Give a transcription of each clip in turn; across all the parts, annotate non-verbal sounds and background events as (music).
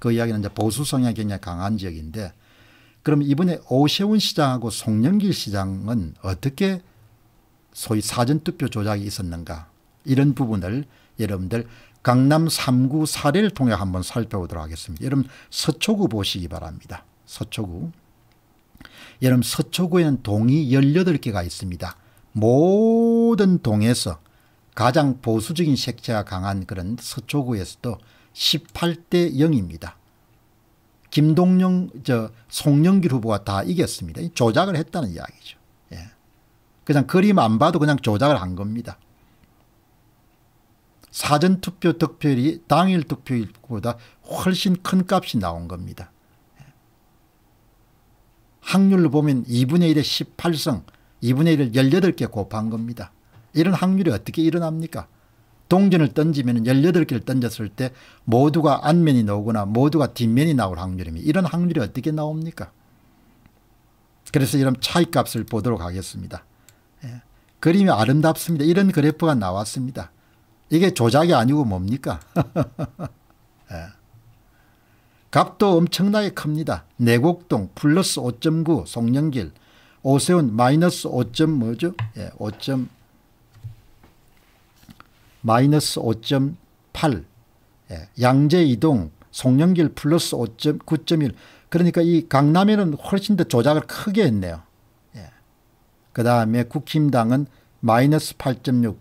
그 이야기는 이제 보수 성향이 굉장히 강한 지역인데 그럼 이번에 오세훈 시장하고 송영길 시장은 어떻게 소위 사전투표 조작이 있었는가 이런 부분을 여러분들 강남 3구 사례를 통해 한번 살펴보도록 하겠습니다. 여러분 서초구 보시기 바랍니다. 서초구. 여러분 서초구에는 동이 18개가 있습니다. 모든 동에서 가장 보수적인 색채가 강한 그런 서초구에서도 18대 0입니다. 김동영, 저, 송영길 후보가 다 이겼습니다. 조작을 했다는 이야기죠. 예. 그냥 그림 안 봐도 그냥 조작을 한 겁니다. 사전투표 득표율이 당일 득표율보다 훨씬 큰 값이 나온 겁니다. 예. 확률로 보면 2분의 1에 18성, 2분의 1을 18개 곱한 겁니다. 이런 확률이 어떻게 일어납니까? 동전을 던지면 18개를 던졌을 때 모두가 앞면이 나오거나 모두가 뒷면이 나올 확률입니다. 이런 확률이 어떻게 나옵니까? 그래서 이런 차이값을 보도록 하겠습니다. 예. 그림이 아름답습니다. 이런 그래프가 나왔습니다. 이게 조작이 아니고 뭡니까? (laughs) 예. 값도 엄청나게 큽니다. 내곡동 플러스 5.9 송영길 오세훈 마이너스 5. 뭐죠? 예, 5. 마이너스 5.8 예. 양재 이동 송년길 플러스 5.9.1 그러니까 이 강남에는 훨씬 더 조작을 크게 했네요. 예. 그 다음에 국힘당은 마이너스 8.6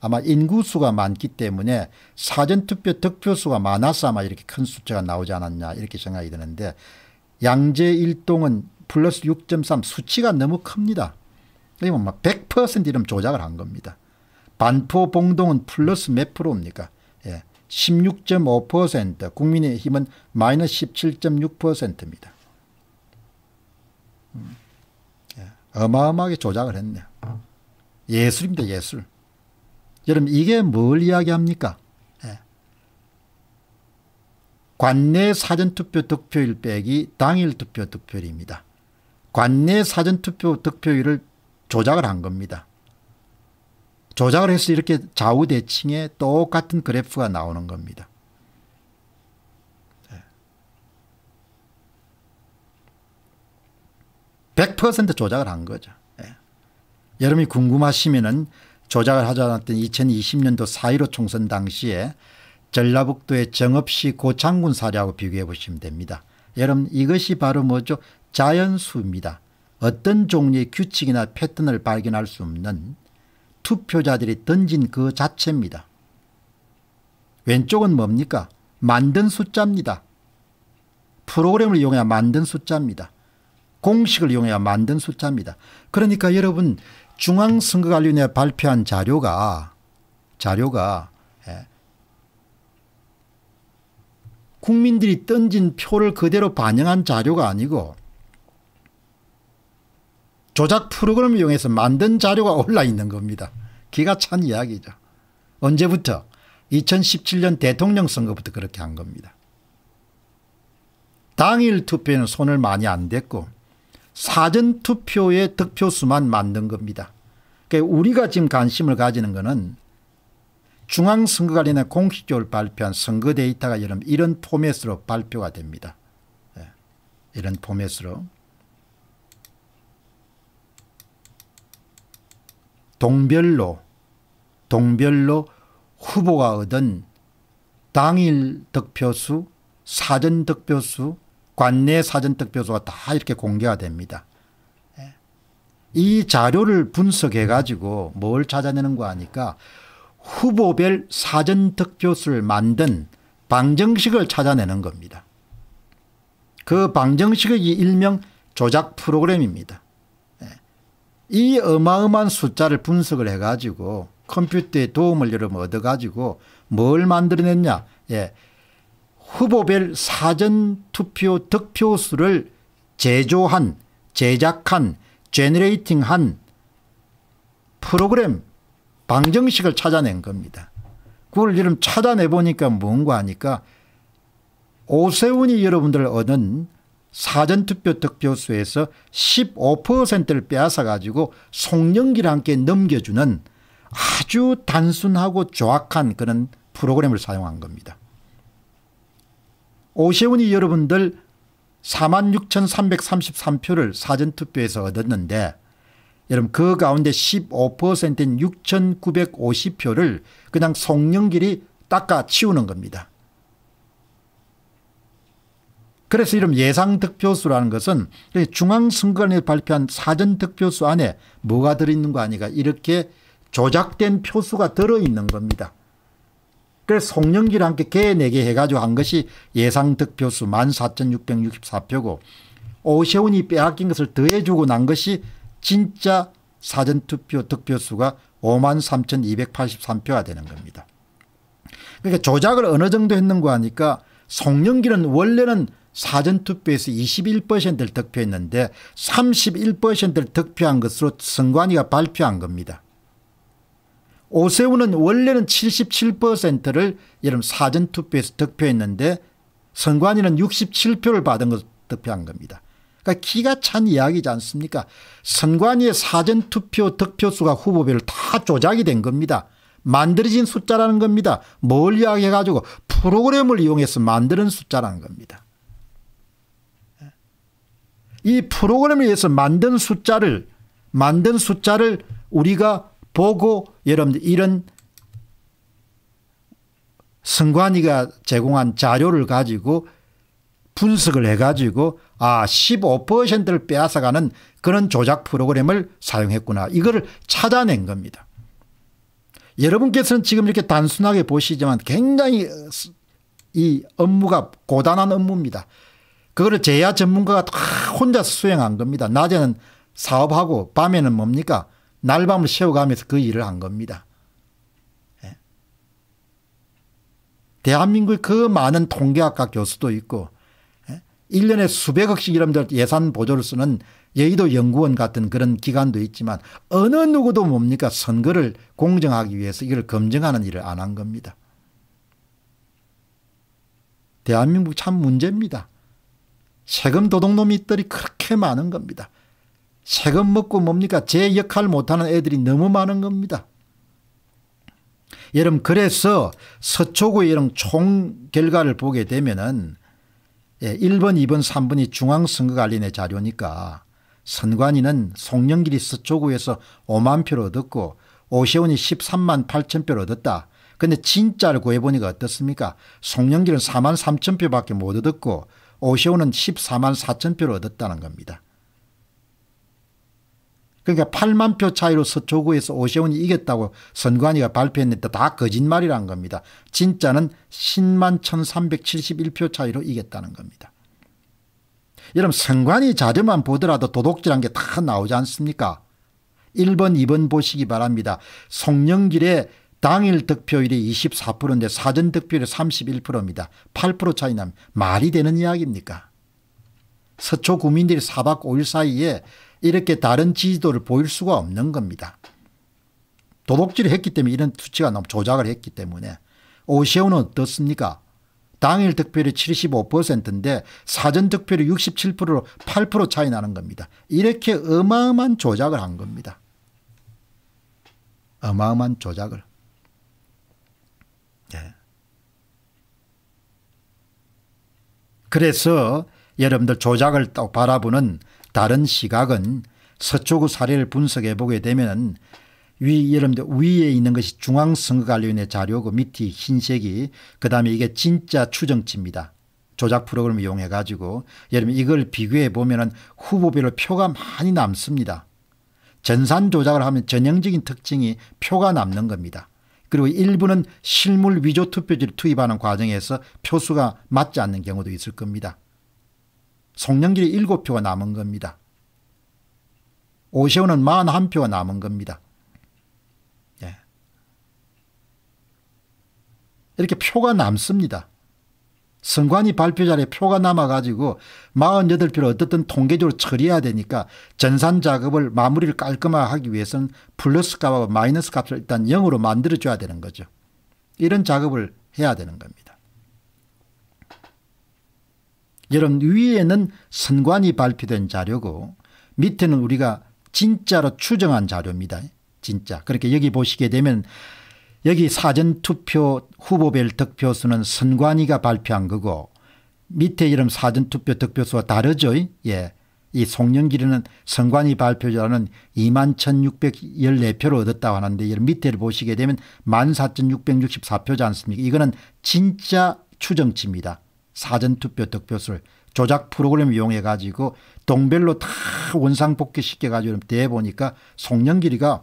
아마 인구수가 많기 때문에 사전투표 득표수가 많아서 아마 이렇게 큰 숫자가 나오지 않았냐 이렇게 생각이 드는데 양재 일동은 플러스 6.3 수치가 너무 큽니다. 1 0 0 이름 조작을 한 겁니다. 반포 봉동은 플러스 몇 프로입니까? 예. 16.5% 국민의힘은 마이너스 17.6%입니다. 음, 예. 어마어마하게 조작을 했네요. 예술입니다 예술. 여러분 이게 뭘 이야기합니까? 예. 관내 사전투표 득표율 빼기 당일 투표 득표율입니다. 관내 사전투표 득표율을 조작을 한 겁니다. 조작을 해서 이렇게 좌우 대칭에 똑같은 그래프가 나오는 겁니다. 100% 예. 조작을 한 거죠. 네. 여러분이 궁금하시면 조작을 하지 않았던 2020년도 4.15 총선 당시에 전라북도의 정읍시 고창군 사례하고 비교해 보시면 됩니다. 여러분 이것이 바로 뭐죠? 자연수입니다. 어떤 종류의 규칙이나 패턴을 발견할 수 없는 투표자들이 던진 그 자체입니다. 왼쪽은 뭡니까? 만든 숫자입니다. 프로그램을 이용해야 만든 숫자입니다. 공식을 이용해야 만든 숫자입니다. 그러니까 여러분 중앙선거관리위원회 발표한 자료가 자료가 예, 국민들이 던진 표를 그대로 반영한 자료가 아니고 조작 프로그램을 이용해서 만든 자료가 올라 있는 겁니다. 기가 찬 이야기죠. 언제부터 2017년 대통령 선거부터 그렇게 한 겁니다. 당일 투표에는 손을 많이 안 댔고 사전 투표의 득표수만 만든 겁니다. 그러니까 우리가 지금 관심을 가지는 것은 중앙선거관리는 공식적으로 발표한 선거 데이터가 이런, 이런 포맷으로 발표가 됩니다. 예. 이런 포맷으로. 동별로 동별로 후보가 얻은 당일 득표수 사전 득표수 관내 사전 득표수가 다 이렇게 공개가 됩니다. 예. 이 자료를 분석해 가지고 뭘 찾아내는 거하니까 후보별 사전 득표수를 만든 방정식을 찾아내는 겁니다. 그방정식의 일명 조작 프로그램입니다. 이 어마어마한 숫자를 분석을 해가지고 컴퓨터의 도움을 여러분 얻어가지고 뭘 만들어냈냐. 예. 후보별 사전 투표 득표수를 제조한, 제작한, 제너레이팅한 프로그램 방정식을 찾아낸 겁니다. 그걸 지금 찾아내 보니까 뭔가 하니까 오세훈이 여러분들 을 얻은 사전투표 득표수에서 15%를 빼앗아가지고 송영길 함께 넘겨주는 아주 단순하고 조악한 그런 프로그램을 사용한 겁니다. 오세훈이 여러분들 46,333표를 사전투표에서 얻었는데 여러분 그 가운데 15%인 6,950표를 그냥 송영길이 닦아치우는 겁니다. 그래서 이런 예상 득표수라는 것은 중앙선관위 발표한 사전 득표수 안에 뭐가 들어있는 거 아니가 이렇게 조작된 표수가 들어있는 겁니다. 그래서 송영길 함께 개 내게 해가지고 한 것이 예상 득표수 14,664표고 오세훈이 빼앗긴 것을 더해주고 난 것이 진짜 사전투표 득표수가 53,283표가 되는 겁니다. 그러니까 조작을 어느 정도 했는거 하니까 송영길은 원래는 사전투표에서 21%를 득표했는데 31%를 득표한 것으로 선관위가 발표한 겁니다. 오세훈은 원래는 77%를 여름 사전투표에서 득표했는데 선관위는 67표를 받은 것으로 득표한 겁니다. 그러니까 기가 찬 이야기지 않습니까 선관위의 사전투표 득표수가 후보별로 다 조작이 된 겁니다. 만들어진 숫자라는 겁니다. 뭘 이야기해가지고 프로그램을 이용해서 만드는 숫자라는 겁니다. 이 프로그램에 의해서 만든 숫자를 만든 숫자를 우리가 보고 여러분들 이런 승관이가 제공한 자료를 가지고 분석을 해가지고 아 15%를 빼앗아가는 그런 조작 프로그램을 사용했구나. 이거를 찾아낸 겁니다. 여러분께서는 지금 이렇게 단순하게 보시지만 굉장히 이 업무가 고단한 업무입니다. 그거를 제야 전문가가 다 혼자서 수행한 겁니다. 낮에는 사업하고 밤에는 뭡니까? 날밤을 세워가면서그 일을 한 겁니다. 예. 대한민국 의그 많은 통계학과 교수도 있고 예. 1년에 수백억씩 이런들 예산 보조를 쓰는 여의도 연구원 같은 그런 기관도 있지만 어느 누구도 뭡니까 선거를 공정하기 위해서 이걸 검증하는 일을 안 한 겁니다. 대한민국 참 문제입니다. 세금 도둑놈이 있더니 그렇게 많은 겁니다. 세금 먹고 뭡니까 제 역할 못하는 애들이 너무 많은 겁니다. 여러분 그래서 서초구 의 이런 총 결과를 보게 되면은 1번 예, 2번 3번이 중앙선거관리내 자료니까 선관위는 송영길이 서초구에서 5만 표를 얻었고 오세훈이 13만 8천 표를 얻었다. 근데 진짜를 구해보니까 어떻습니까? 송영길은 4만 3천 표밖에 못 얻었고 오시오는 14만 4천 표를 얻었다는 겁니다. 그러니까 8만 표 차이로 서초구에서 오세훈이 이겼다고 선관위가 발표했는데 다 거짓말이란 겁니다. 진짜는 10만 1371표 차이로 이겼다는 겁니다. 여러분 선관위 자료만 보더라도 도둑질한 게 다 나오지 않습니까? 1번 2번 보시기 바랍니다. 송영길의 당일 득표율이 24%인데 사전 득표율이 31%입니다. 8% 차이 납니 말이 되는 이야기입니까? 서초 구민들이 4박 5일 사이에 이렇게 다른 지지도를 보일 수가 없는 겁니다. 도덕질을 했기 때문에 이런 수치가 너무 조작을 했기 때문에 오세훈은 어떻습니까? 당일 득표율이 75%인데 사전 득표율이 67%로 8% 차이 나는 겁니다. 이렇게 어마어마한 조작을 한 겁니다. 어마어마한 조작을. 예. 그래서 여러분들 조작을 또 바라보는 다른 시각은 서초구 사례를 분석해 보게 되면 위 여러분들 위에 있는 것이 중앙선거관리위원회 자료고 밑이 흰색이 그다음에 이게 진짜 추정치입니다. 조작 프로그램을 이용해 가지고 여러분 이걸 비교해 보면 후보별로 표가 많이 남습니다. 전산 조작을 하면 전형적인 특징이 표가 남는 겁니다. 그리고 일부는 실물 위조 투표지를 투입하는 과정에서 표수가 맞지 않는 경우도 있을 겁니다. 송영길이 7표가 남은 겁니다. 오세훈은 41표가 남은 겁니다. 예. 이렇게 표가 남습니다. 선관위 발표자리에 표가 남아가지고 48표를 어떻든 통계적으로 처리해야 되니까 전산 작업을 마무리를 깔끔하게 하기 위해서는 플러스 값하고 마이너스 값을 일단 0으로 만들어줘야 되는 거죠. 이런 작업을 해야 되는 겁니다. 여러분 위에는 선관위 발표된 자료고 밑에는 우리가 진짜로 추정한 자료입니다. 진짜. 그렇게 여기 보시게 되면 여기 사전투표 후보별 득표수는 선관위가 발표한 거고 밑에 이름 사전투표 득표수와 다르죠. 예. 이송년길이는 선관위 발표자는 2만 1614표를 얻었다고 하는데 이 밑에를 보시게 되면 1만 4664표지 않습니까 이거는 진짜 추정치입니다. 사전투표 득표수를 조작 프로그램 을 이용해 가지고 동별로 다 원상복귀시켜 가지고 대해 보니까 송년길이가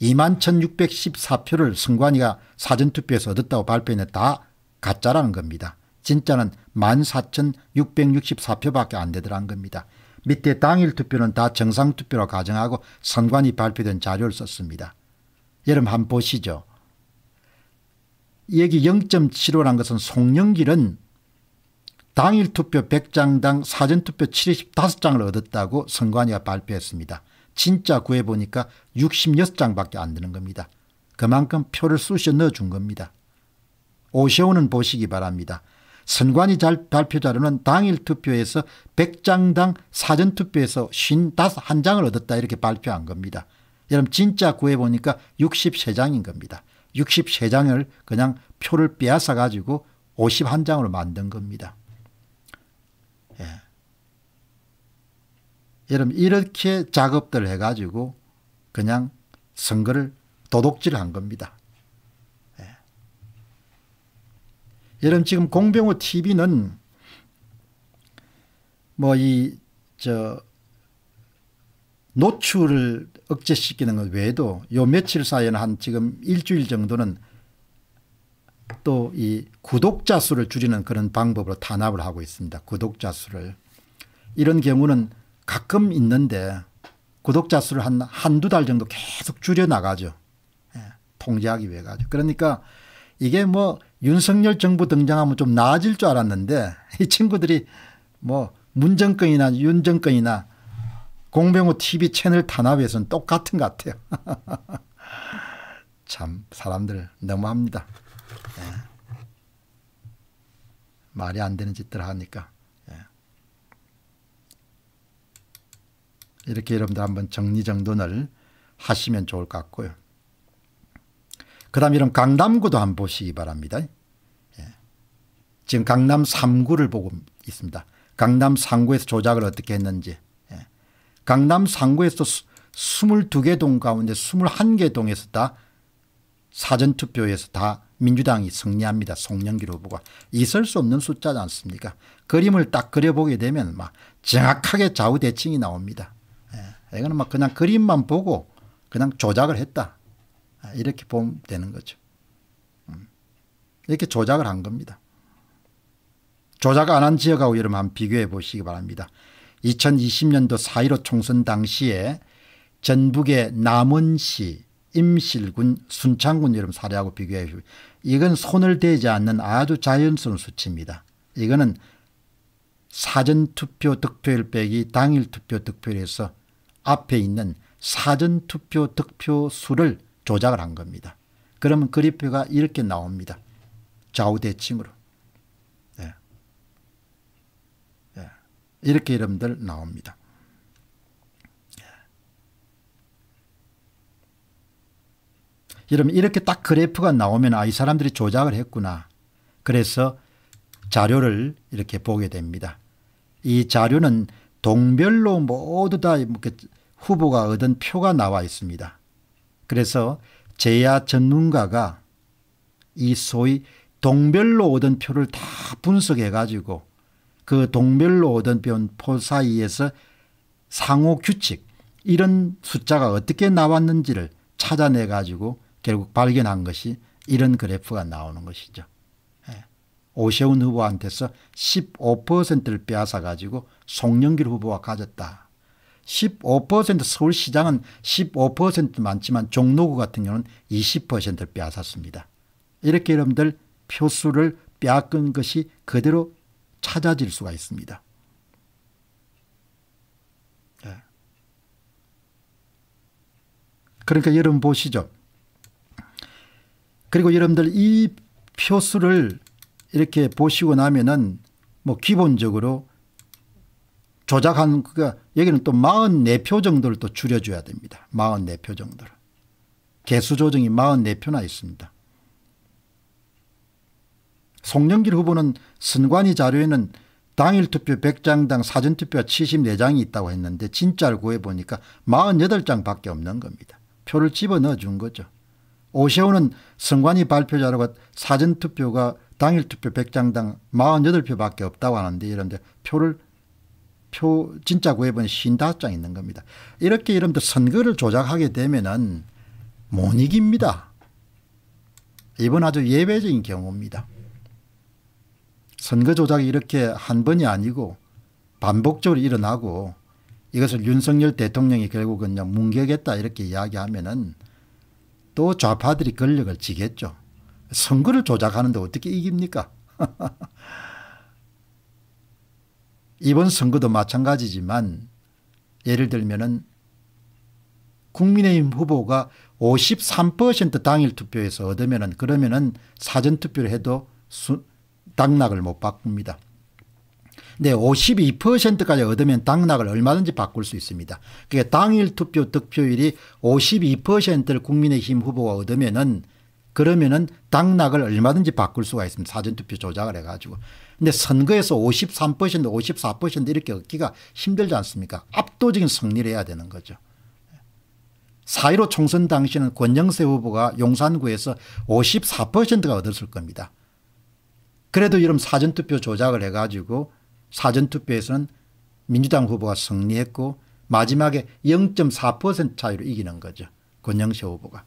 21,614표를 승관이가 사전투표에서 얻었다고 발표했는데 다 가짜라는 겁니다. 진짜는 14,664표밖에 안 되더라는 겁니다. 밑에 당일 투표는 다 정상 투표로 가정하고 선관위 발표된 자료를 썼습니다. 여러분 한번 보시죠. 여기 0.75라는 것은 송영길은 당일 투표 100장당 사전투표 75장을 얻었다고 선관위가 발표했습니다. 진짜 구해보니까 66장밖에 안 되는 겁니다. 그만큼 표를 쑤셔 넣어준 겁니다. 오셔오는 보시기 바랍니다. 선관위 잘 발표 자료는 당일 투표에서 100장당 사전투표에서 51장을 얻었다 이렇게 발표한 겁니다. 여러분 진짜 구해보니까 63장인 겁니다. 63장을 그냥 표를 빼앗아 가지고 51장으로 만든 겁니다. 여러분 이렇게 작업들 해가지고 그냥 선거를 도둑질한 겁니다. 예. 여러분 지금 공병호 TV는 뭐 이 저 노출을 억제시키는 것 외에도 요 며칠 사이에는 한 지금 일주일 정도는 또 이 구독자 수를 줄이는 그런 방법으로 탄압을 하고 있습니다. 구독자 수를. 이런 경우는 가끔 있는데 구독자 수를 한, 한두 달 정도 계속 줄여나가죠. 예, 통제하기 위해 가지 그러니까 이게 뭐 윤석열 정부 등장하면 좀 나아질 줄 알았는데 이 친구들이 뭐 문정권이나 윤정권이나 공병호 TV 채널 탄압에서는 똑같은 것 같아요. (laughs) 참 사람들 너무합니다. 예. 말이 안 되는 짓들 하니까. 이렇게 여러분들 한번 정리정돈을 하시면 좋을 것 같고요. 그 다음 이런 강남구도 한번 보시기 바랍니다. 예. 지금 강남 3구를 보고 있습니다. 강남 3구에서 조작을 어떻게 했는지. 예. 강남 3구에서 22개 동 가운데 21개 동에서 다 사전투표에서 다 민주당이 승리합니다. 송영길 후보가. 있을 수 없는 숫자지 않습니까? 그림을 딱 그려보게 되면 막 정확하게 좌우대칭이 나옵니다. 이거는 막 그냥 그림만 보고 그냥 조작을 했다. 이렇게 보면 되는 거죠. 음. 이렇게 조작을 한 겁니다. 조작 안 한 지역하고 여러분 한번 비교해 보시기 바랍니다. 2020년도 4.15 총선 당시에 전북의 남원시 임실군 순창군 여러분 사례하고 비교해 보시면 이건 손을 대지 않는 아주 자연스러운 수치입니다. 이거는 사전투표 득표율 빼기 당일 투표 득표율에서 앞에 있는 사전투표 득표 수를 조작을 한 겁니다. 그러면 그리표가 이렇게 나옵니다. 좌우대칭으로. 예. 예. 이렇게 여러분들 나옵니다. 여러분 예. 이렇게 딱 그래프가 나오면 아이 사람들이 조작을 했구나. 그래서 자료를 이렇게 보게 됩니다. 이 자료는 동별로 모두 다 후보가 얻은 표가 나와 있습니다. 그래서 제야 전문가가 이 소위 동별로 얻은 표를 다 분석해 가지고 그 동별로 얻은 표 사이에서 상호 규칙 이런 숫자가 어떻게 나왔는지를 찾아내 가지고 결국 발견한 것이 이런 그래프가 나오는 것이죠. 오세훈 후보한테서 15%를 빼앗아가지고 송영길 후보와 가졌다. 15% 서울시장은 15% 많지만 종로구 같은 경우는 20%를 빼앗았습니다. 이렇게 여러분들 표수를 빼앗은 것이 그대로 찾아질 수가 있습니다. 예. 그러니까 여러분 보시죠. 그리고 여러분들 이 표수를 이렇게 보시고 나면은 뭐 기본적으로 조작한 그가 그러니까 여기는 또 44표 정도를 또 줄여줘야 됩니다. 44표 정도를. 개수 조정이 44표나 있습니다. 송영길 후보는 선관위 자료에는 당일 투표 100장당 사전 투표가 74장이 있다고 했는데 진짜를 구해보니까 48장밖에 없는 겁니다. 표를 집어넣어 준 거죠. 오세훈은 선관위 발표 자료가 사전 투표가 당일 투표 100장당 48표밖에 없다고 하는데 이런데 표를 표 진짜 구해보니 55장 있는 겁니다. 이렇게 이런데 선거를 조작하게 되면은 못 이깁니다. 이번 아주 예외적인 경우입니다. 선거 조작이 이렇게 한 번이 아니고 반복적으로 일어나고 이것을 윤석열 대통령이 결국은 뭉개겠다 이렇게 이야기하면은 또 좌파들이 권력을 지겠죠. 선거를 조작하는데 어떻게 이깁니까? (laughs) 이번 선거도 마찬가지지만 예를 들면은 국민의힘 후보가 53% 당일 투표에서 얻으면은 그러면은 사전 투표를 해도 수, 당락을 못 바꿉니다. 네, 52%까지 얻으면 당락을 얼마든지 바꿀 수 있습니다. 그게 당일 투표 득표율이 52%를 국민의힘 후보가 얻으면은 그러면은 당락을 얼마든지 바꿀 수가 있습니다. 사전투표 조작을 해가지고. 근데 선거에서 53% 54% 이렇게 얻기가 힘들지 않습니까? 압도적인 승리를 해야 되는 거죠. 4.15 총선 당시는 권영세 후보가 용산구에서 54%가 얻었을 겁니다. 그래도 이런 사전투표 조작을 해가지고 사전투표에서는 민주당 후보가 승리했고 마지막에 0.4% 차이로 이기는 거죠. 권영세 후보가.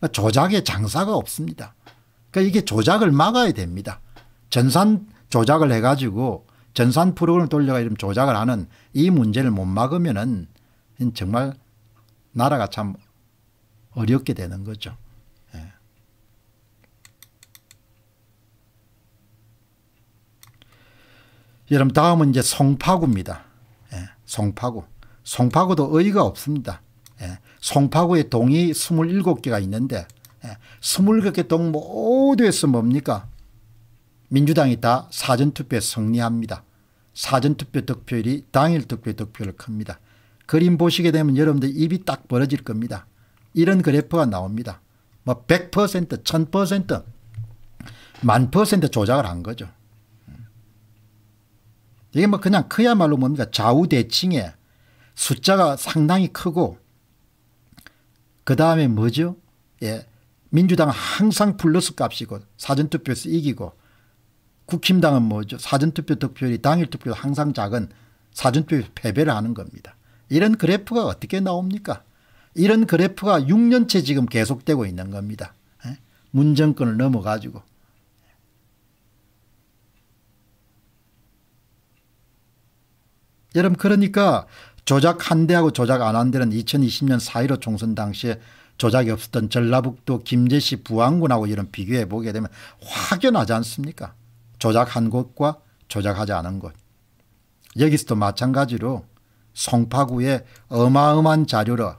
그러니까 조작의 장사가 없습니다. 그러니까 이게 조작을 막아야 됩니다. 전산 조작을 해가지고 전산 프로그램 돌려가 이런 조작을 하는 이 문제를 못 막으면은 정말 나라가 참 어렵게 되는 거죠. 예. 여러분 다음은 이제 송파구입니다. 예. 송파구. 송파구도 의의가 없습니다. 예. 송파구에 동이 27개가 있는데 27개 예, 동 모두에서 뭡니까? 민주당이 다 사전투표에 승리합니다. 사전투표 득표율이 당일 투표 득표율 큽니다. 그림 보시게 되면 여러분들 입이 딱 벌어질 겁니다. 이런 그래프가 나옵니다. 뭐 100%, 1000%, 만 퍼센트 조작을 한 거죠. 이게 뭐 그냥 크야말로 뭡니까 좌우대칭에 숫자가 상당히 크고 그 다음에 뭐죠? 예. 민주당은 항상 플러스 값이고 사전투표에서 이기고 국힘당은 뭐죠? 사전투표 득표율이 당일 투표 항상 작은 사전투표 패배를 하는 겁니다. 이런 그래프가 어떻게 나옵니까? 이런 그래프가 6년째 지금 계속되고 있는 겁니다. 예? 문정권을 넘어가지고. 여러분 그러니까 조작한 대하고 조작 안 한 대는 2020년 4.15 총선 당시에 조작이 없었던 전라북도 김제시 부안군하고 이런 비교해 보게 되면 확연하지 않습니까 조작한 것과 조작하지 않은 것 여기서도 마찬가지로 송파구의 어마어마한 자료를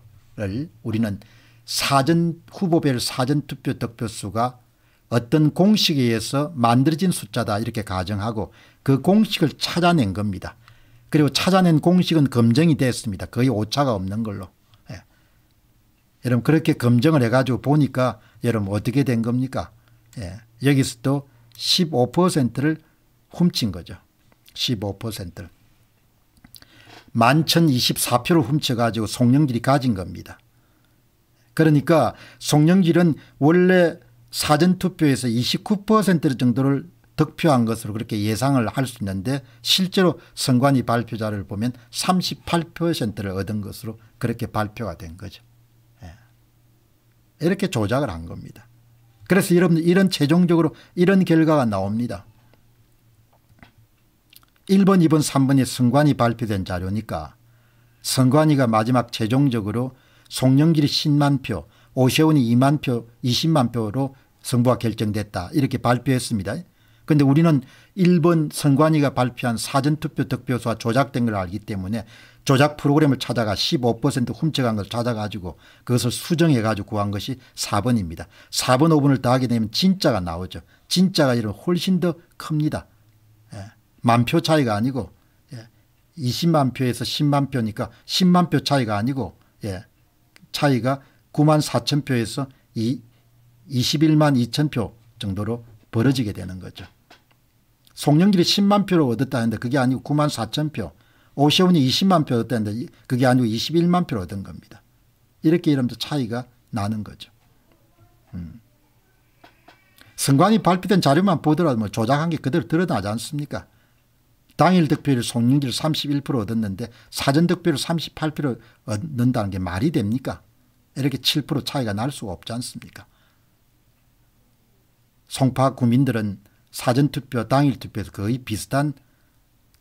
우리는 사전 후보별 사전투표 득표수가 어떤 공식에 의해서 만들어진 숫자다 이렇게 가정하고 그 공식을 찾아낸 겁니다. 그리고 찾아낸 공식은 검증이 되었습니다. 거의 오차가 없는 걸로. 예. 여러분 그렇게 검증을 해가지고 보니까 여러분 어떻게 된 겁니까? 예. 여기서 또 15%를 훔친 거죠. 15%를. 11,024표를 훔쳐가지고 송영길이 가진 겁니다. 그러니까 송영길은 원래 사전투표에서 29% 정도를 득표한 것으로 그렇게 예상을 할 수 있는데 실제로 선관위 발표자를 보면 38%를 얻은 것으로 그렇게 발표가 된 거죠. 예. 이렇게 조작을 한 겁니다. 그래서 여러분들 이런 최종적으로 이런 결과가 나옵니다. 1번, 2번, 3번이 선관위 발표된 자료니까 선관위가 마지막 최종적으로 송영길이 10만 표, 오세훈이 2만 표, 20만 표로 승부가 결정됐다 이렇게 발표했습니다. 그런데 우리는 일본 선관위가 발표한 사전투표 득표수와 조작된 걸 알기 때문에 조작 프로그램을 찾아가 15% 훔쳐간 걸 찾아가지고 그것을 수정해 가지고 구한 것이 4번입니다. 4번 5번을 더하게 되면 진짜가 나오죠. 진짜가 이런 훨씬 더 큽니다. 예. 만표 차이가 아니고 예. 20만 표에서 10만 표니까 10만 표 차이가 아니고 예. 차이가 9만 4천 표에서 이 21만 2천 표 정도로 벌어지게 되는 거죠. 송영길이 10만 표를 얻었다는데 그게 아니고 9만 4천 표. 오세훈이 20만 표 얻었다는데 그게 아니고 21만 표를 얻은 겁니다. 이렇게 이러면서 차이가 나는 거죠. 음. 선관위 발표된 자료만 보더라도 뭐 조작한 게 그대로 드러나지 않습니까? 당일 득표율 송영길 31% 얻었는데 사전 득표율 38% 얻는다는 게 말이 됩니까? 이렇게 7% 차이가 날 수가 없지 않습니까? 송파 구민들은 사전투표 당일 투표에서 거의 비슷한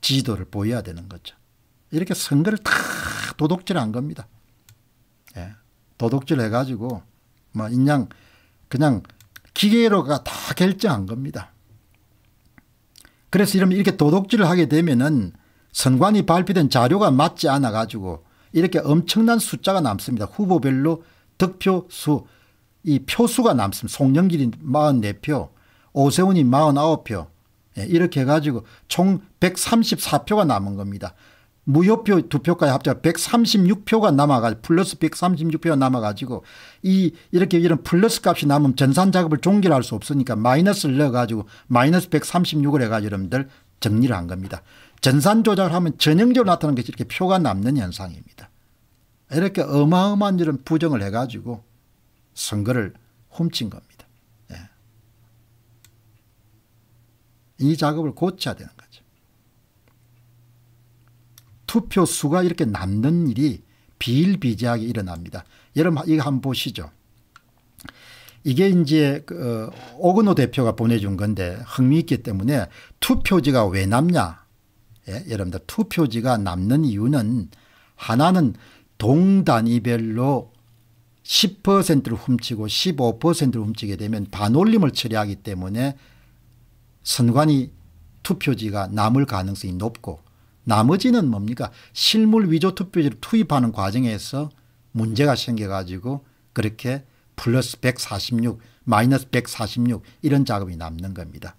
지지도를 보여야 되는 거죠. 이렇게 선거를 다도덕질한 겁니다. 예. 도덕질해가지고뭐 인양 그냥 기계로가 다 결정한 겁니다. 그래서 이러면 이렇게 도덕질을 하게 되면은 선관위 발표된 자료가 맞지 않아 가지고 이렇게 엄청난 숫자가 남습니다. 후보별로 득표 수, 이 표수가 남습니다. 송영길이 44표, 오세훈이 49표 예, 이렇게 해가지고 총 134표가 남은 겁니다. 무효표 두표까지 합쳐 136표가 남아가지고 플러스 136표가 남아가지고 이 이렇게 이런 플러스 값이 남으면 전산 작업을 종결할 수 없으니까 마이너스를 넣어가지고 마이너스 136을 해가지고 여러분들 정리를 한 겁니다. 전산 조작을 하면 전형적으로 나타나는 것이 이렇게 표가 남는 현상입니다. 이렇게 어마어마한 이런 부정을 해가지고 선거를 훔친 겁니다. 이 작업을 고쳐야 되는 거죠. 투표 수가 이렇게 남는 일이 비일비재하게 일어납니다. 여러분 이거 한번 보시죠. 이게 이제 그 어, 오근호 대표가 보내준 건데 흥미있기 때문에 투표지가 왜 남냐. 예? 여러분들 투표지가 남는 이유는 하나는 동단위별로 10%를 훔치고 15%를 훔치게 되면 반올림을 처리하기 때문에 선관위 투표지가 남을 가능성이 높고 나머지는 뭡니까 실물 위조 투표지를 투입하는 과정에서 문제가 생겨가지고 그렇게 플러스 146 마이너스 146 이런 작업이 남는 겁니다.